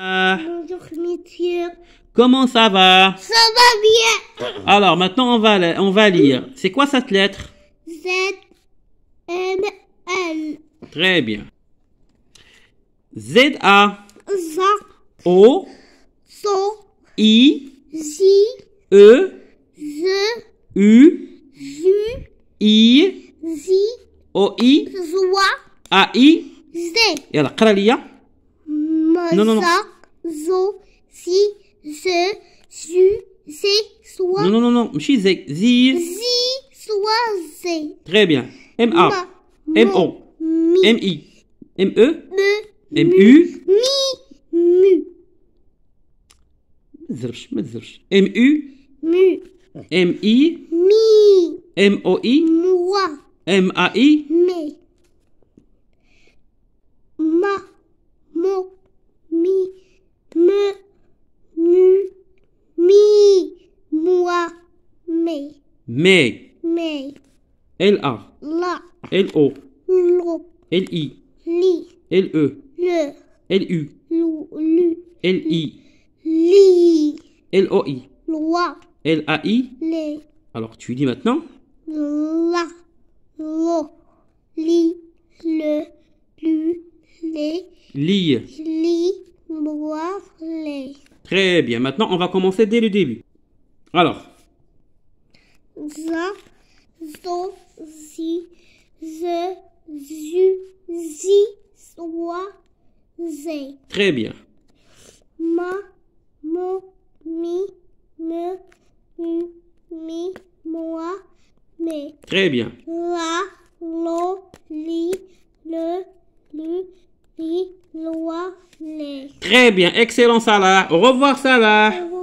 Euh, Bonjour Comment ça va Ça va bien. Alors maintenant on va on va lire. C'est quoi cette lettre Z M L. Très bien. Z A. E Z O. So. I. J. E. Z. U. Z I. Z. O I. A I. Z. يلا la non, non, non. zo, si, su, soit. Non, non, non, non. Zi. soit, Très bien. M-A. M-O. M-I. E. M-E. M-U. Mi. Mu. ما M ما تزرش m Mu. m ام m Mais. Mais. l a L-A. La. o L'O. Li. L-E. Le. Lu. Li. Loi. L-A-I. Alors tu dis maintenant La. Lo. Li. Le. Lu. Les. Li. Li. Boire. Très bien. Maintenant, on va commencer dès le début. Alors, za, zo, zi, ze, zi, zé. Très bien. Ma, mon, mi, me, mi, moi, me. Très bien. La, lo, li, le, li, lo le. Très bien. Excellent, Salah. Au revoir, Salah. Au